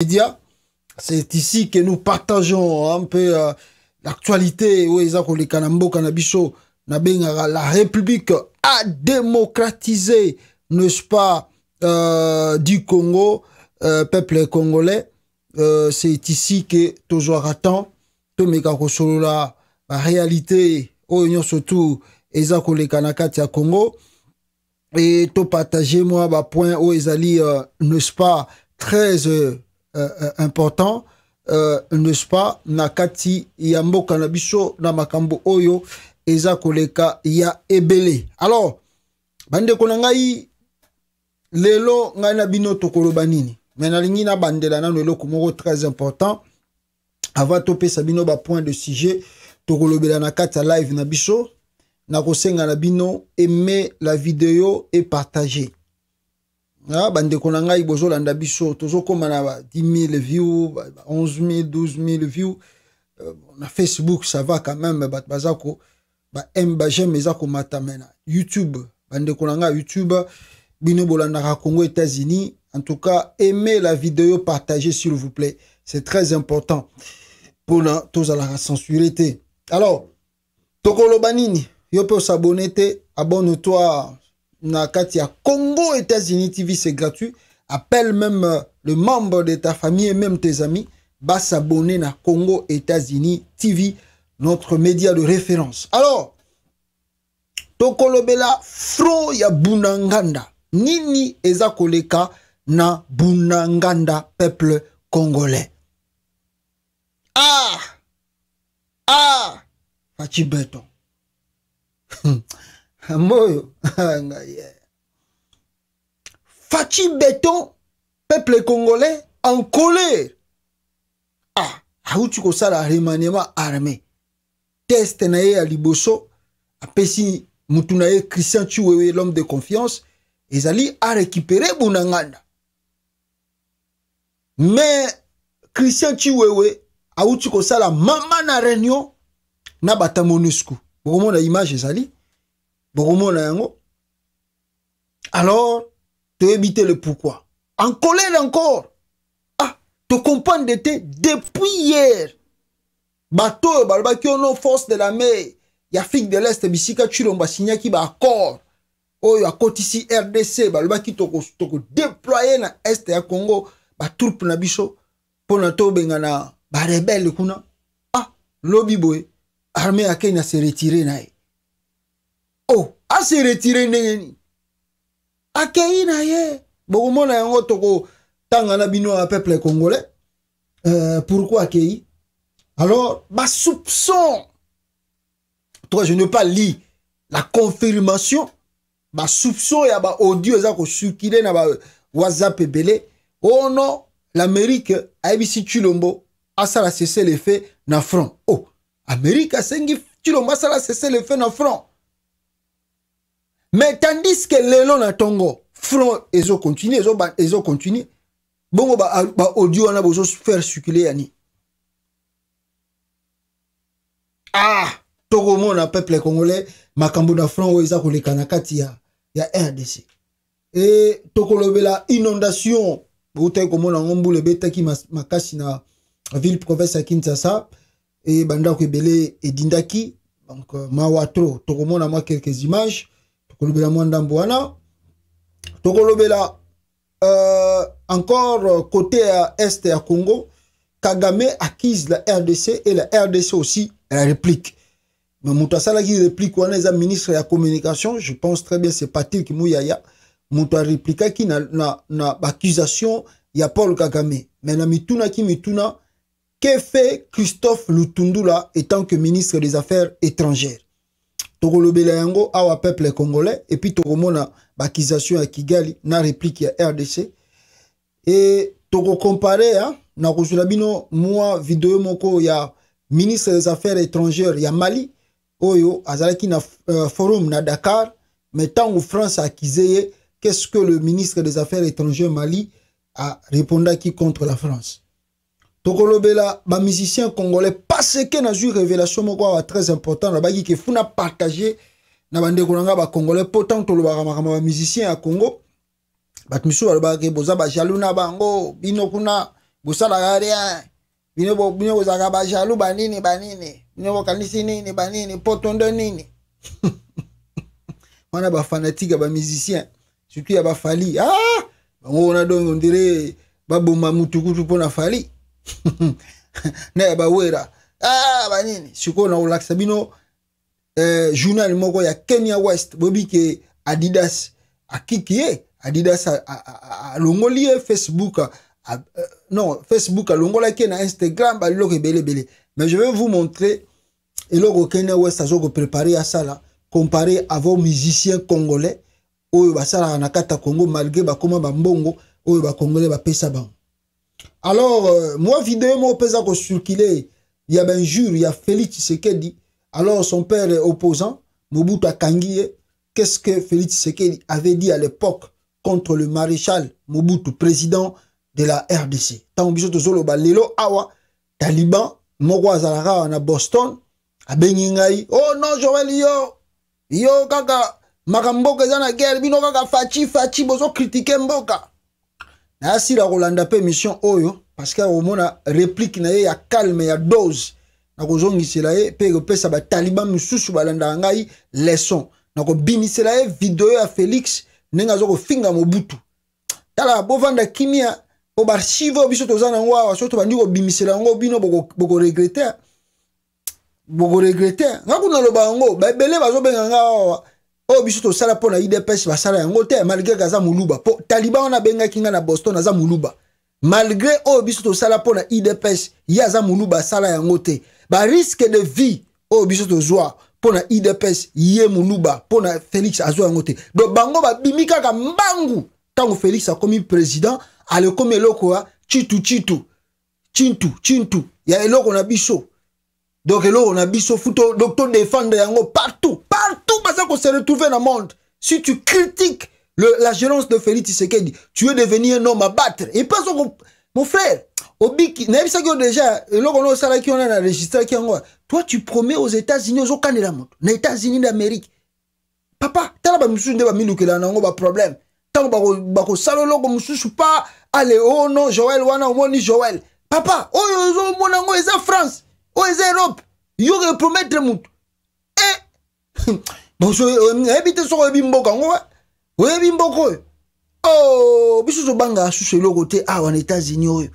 médias. C'est ici que nous partageons un peu euh, l'actualité où ils ont les canambo cannabiso la République a démocratisé, n'est-ce pas, euh, du Congo, euh, peuple congolais. Euh, c'est ici que toujours attend, tout mes la réalité, au oh, surtout, ils ont les canakati à Congo. Et tout partager moi, bah, point où ils allaient, n'est-ce pas, 13 Euh, important euh, n'est-ce pas nakati kati ya mboka na na makambo oyo eza koleka ya ebele alors bande konanga lelo nga nabino bino tokoloba nini me nalingi nabandela nano eloko moko très important avant topesa bino point de sujet tokolobela na kata live na biso se na bino aime la video partagez ah, konanga na ngai landa biso tozokóma na 10 000 views, 11 000 12 000 view euh, na facebook ça va quand même bato bazako, ko baime jem eza komatama na youtube bande konanga youtube bino bolandaka congo états-unis en tout cas aimez la vidéo partagez s'il vous plaît c'est très important pour tous à la sensualité. alors tokoloba lobanini, yo peux vous te abonne toi na kati ya Congo États-Unis TV c'est gratuit appelle même euh, le membre de ta famille et même tes amis va s'abonner na Congo États-Unis TV notre média de référence alors tokolobela fro ya bunanganda nini eza koleka na bunanganda peuple congolais ah ah faci beto hmm. moyo eh. faci beto peuple congolais en colère ah auti kosala remaniement armé teste na ye ya liboso apesi mutu na ye christian chiwewe l'homme de confiance ezali arécupere bunanganda me christian chiwewe auti kosala mama na réunion na bato ya monusco okomona image ezali bokomona yango alors toyebi te le pourquoi en colère encore ah tocomprendre te depuis hier bato oyo balobaki ono force de la mer ya afrique de l'est bisika tshilombo asinyaki baaccord oyo akotisi rdc balobaki tokodeploye na este ya congo batroupe na biso mpona tobengana barebele kuna ah lobi boye arme akei na se retire na ye o oh, aseretire ndenge nini akei na ye bokomona yango tokotanga na bino ya peuple congolais euh, pourquoi akei alors basoupçon toi je ne pas lire la confirmation basoupçon ya baaudio eza kosukile na bawhatsapp euh, ebele oh non l'amérique ayebisi tulombo asala sese le fe na front o oh, amérique asengi tulombo asala sese le fe na front mais tandis que lelo na ntongo front ezocontinue ezocontinue bongo baaudio ba wana bozofaire circule ya nini ah tokomona peuple congolais makambo na front oyo eza koleka na kati ya, ya rdc e tokolobela inondation boutaki komona yango mbula ebetaki makasi na ville province ya kinshasa e bandako ebele edindaki donc euh, mawa tro tokomona mwa quelques images kolobela mwa ndambo wana tokolobela euh, encore côté ya est ya congo kagame acquise la rdc et la rdc aussi la réplique me moto asalaki réplique wana eza ministre ya communication je pense très bien c'est patrick mouyaya moto areplikaki na, na, na baccusation ya paul kagame me na mitunaki mituna ke fait christophe lutundula étant que ministre des affaires étrangères tokolobela yango awa peuple congolais et puis tokomona bakization ya kigali na réplique ya rdc et comparer hein na kozwela bino moi, vidéo moko ya ministre des affaires étrangères ya mali oyo azalaki na le euh, forum na dakar mais que la france a acquis, qu'est ce que le ministre des affaires étrangères mali a qui contre la france tokolobela bamusicien congolais parce que nazwi révélation moko awa très important nabaki ke funa partage na bandeko na ngai bacongolais mpo ntango tolobaka makambo bamusicien ya congo bato misusu balobaka ke boza bajalu na bango bino kuna bosalaka rien bino bozalaka bajalu banini banini bino bokanisi nini banini mpo tondo nini wana bafanatike ya bamusicien surtout ya bafali ah bango wana donk ondire baboma mutukutu mpo na fali naye bawera ah, banini sikoyo na kolakisa bino eh, journal moko ya kenya west boyebi ke adidas akiki ye adidas alongoli ye facebook a, a, non facebook alongolaki ye na instagram baliloko ebele ebele mais je vais vous montrer eloko kenya west azo koprépare asala comparé avant musicien congolais oyo basalaka na kati ya congo malgré bakoma bambongo oyo bacongolais bapesa bango Alors, euh, moi, vidéo, moi, pesa ko circulé. Il y a ben jour, il y a Félix Tshisekedi. Alors, son père est opposant, Mobutu Kanyi Qu'est-ce que Félix Tshisekedi avait dit à l'époque contre le maréchal Mobutu, président de la RDC? Tant que je zolo lelo awa, Taliban, Mogwa azalara en Boston, abengi oh non, Joël, yo, kaka, makamboka Zana na guerre, bino kaka fachi, fachi, bozo critiquer mboka. nasila kolanda mpe émission oyo parce que omona réplique na ye ya calme ya dose nakozongisela ye mpe kopesa bataliban misusu balandaka ngai leson nakobimisela ye video ya félix ndenge aza kofinga mobutu tala bovanda kimia po baarchive oyo biso toza nango awa soki tobandi kobimisela yango bino bokoregrete bokoregrete nga kuna loba yango baebele bazobenga nga awa oyo biso tosala mpo na udps basala yango te malgré ke aza moluba mpo taliban wana abengaki nga na boston aza moluba malgré oyo biso tosala mpo na udps ye aza moluba asala yango te bariske de vie oyo biso tozwa mpo na udps ye moluba mpo na félix azwa yango te donc bango babimi kaka mbangu ntango félix akomi président alekomi eloko ya chitu chitu chintu chintu ya eloko na biso donc eloko na biso fu todéfendre yango partout partout baza kose retrouve na monde si tu critiques le, la gérance de félix tisekedi tu es devenu un homme à battre epai soko mon frère obiki nayebisaki yo déjà eloko no osalaki wana naregistraki yango toi tu promets aux états-unis ozokandela moto na états-unis d'amérique papa tala bamisusu nde bamilukela nango baproblème ntango bakosala eloko mosusu pa ale o oh, non joel wana omoni joel papa oyo oh, ozomona yango eza france europe yoke prometre motu e eh, oyebi eh, te soko oyebi mboka yango oyebi mboka oyo o oh, biso tobanga susu eloko te awa ah, na états-unis oyo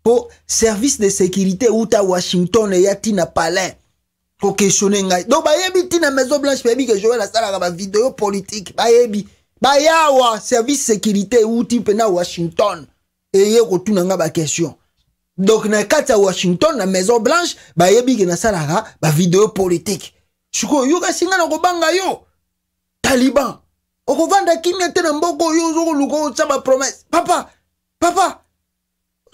mpo service de sécurité uta washington eya ntina palais kokestione ngai donc bayebi ntina maison blanche bayebi ke joel asalaka bavideo politike bayebi bayawa service sécurité euti mpena washington eye kotuna ngai bakestion donc na kati ya washington na maison blanche bayebi ke nasalaka bavideo politike sikoyo oyokasi ngai na kobanga yo taliban okovanda kimia te na mboka oyo ozokoluka otya bapromese papa papa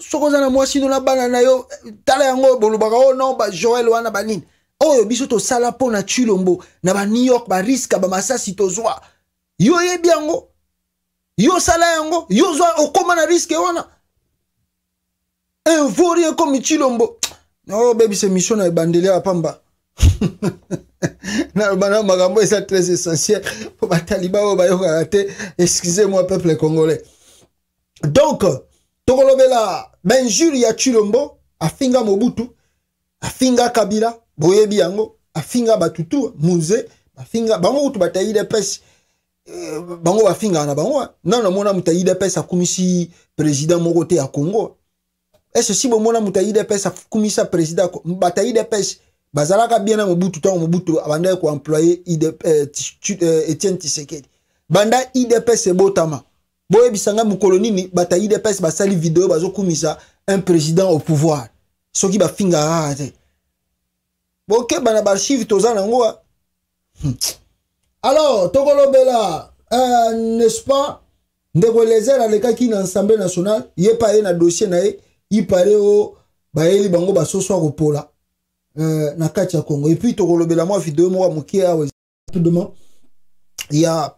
soki oza oh, oh, na mwasi no na bana na yo tala yango bolobaka o non bajoel wana banini oyo biso tosala mpo na tulombo na banew york bariske bamasasi tozwa yo oyebi yango yo osala yango yo ozwa okóma na riske wana inforien komi chilombo naobebisa émission na ebandeli ya pamba naloba na makambo eza très essentiel mpo bataliba oyo bayokaka te excuse moi peuple congolais donc tokolobela benjure ya chilombo afinga mobutu afinga kabila boyebi yango afinga batutu muze bafinga bango kutu bato ya idps bango bafingaka na bango nano mona moto ya idps akumisi président moko te ya congo ese si bomona moto ya udps akumisa président bato ya udps bazalaka bien na mobutu ntango mobutu abandaki koemploye etienne euh, euh, tisekedi banda udps ebotama boyebisanga mokolo nini bato ya udps basali video bazokumisa un président au pouvoir soki bafingaka kaka te bokeba na baarchive toza nango alors tokolobela euh, n'est-ce pas ndeko lezer alekaki na assemblée nationale ye pa ye na dossier na ye eh? i pare o bayeli bango basoso ya kopola euh, na kati ya congo epuis tokolobela mwa video moko ya moke awa rapidement ya